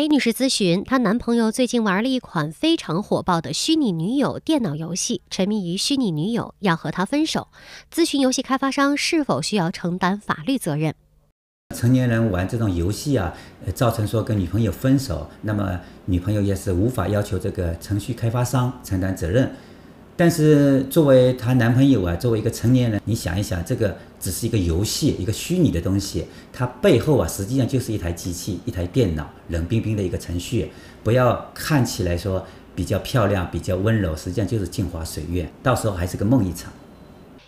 A 女士咨询，她男朋友最近玩了一款非常火爆的虚拟女友电脑游戏，沉迷于虚拟女友要和她分手。咨询游戏开发商是否需要承担法律责任？成年人玩这种游戏啊，造成说跟女朋友分手，那么女朋友也是无法要求这个程序开发商承担责任。但是作为她男朋友啊，作为一个成年人，你想一想，这个只是一个游戏，一个虚拟的东西，它背后啊，实际上就是一台机器，一台电脑，冷冰冰的一个程序。不要看起来说比较漂亮、比较温柔，实际上就是镜花水月，到时候还是个梦一场。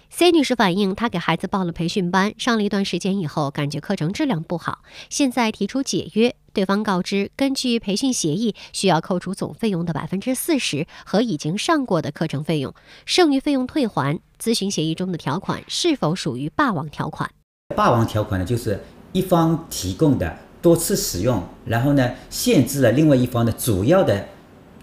C 女士反映，她给孩子报了培训班，上了一段时间以后，感觉课程质量不好，现在提出解约。对方告知，根据培训协议，需要扣除总费用的百分之四十和已经上过的课程费用，剩余费用退还。咨询协议中的条款是否属于霸王条款？霸王条款呢，就是一方提供的多次使用，然后呢，限制了另外一方的主要的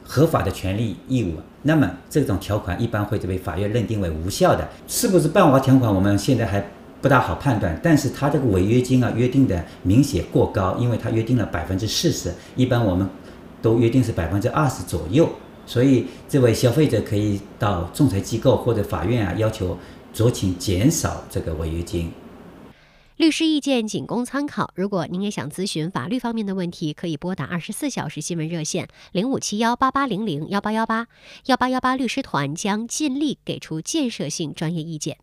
合法的权利义务。那么这种条款一般会被法院认定为无效的。是不是霸王条款？我们现在还。不大好判断，但是他这个违约金啊约定的明显过高，因为他约定了百分之四十，一般我们都约定是百分之二十左右，所以这位消费者可以到仲裁机构或者法院啊要求酌情减少这个违约金。律师意见仅供参考，如果您也想咨询法律方面的问题，可以拨打二十四小时新闻热线零五七幺八八零零幺八幺八幺八幺八，律师团将尽力给出建设性专业意见。